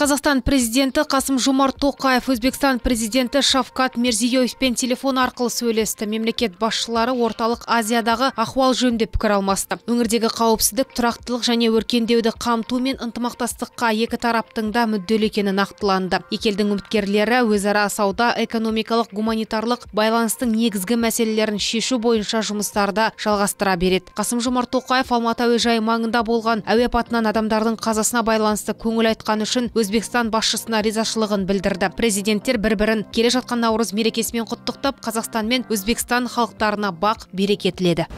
Қазақстан президенті Қасым Жомарт Тоқаев Өзбекстан президенті Шавкат Мирзиёевпен телефон арқылы сөйлесті. Мемлекет басшылары орталық Азиядағы ахуал жөнінде пікір алмасты. Өңірдегі қауіпсіздік, тұрақтылық және өркендеуді қамту мен ынтымақтастыққа екі тараптың да мүдделі екені нақтыланды. елдің үміткерлері өзара сауда, экономикалық, гуманитарлық байланыстың негізгі мәселелерін шешу бойынша жұмыстарды жалғастыра береді. Қасым Жомарт Тоқаев Алматы әуежайы маңында болған әуе апатынан адамдардың қазасына байланысты көңіл айтқаны үшін өз өзбекстан басшысына ризашылығын білдірді президенттер бір бірін келе жатқан наурыз мерекесімен құттықтап қазақстан мен өзбекстан халықтарына бақ береке тіледі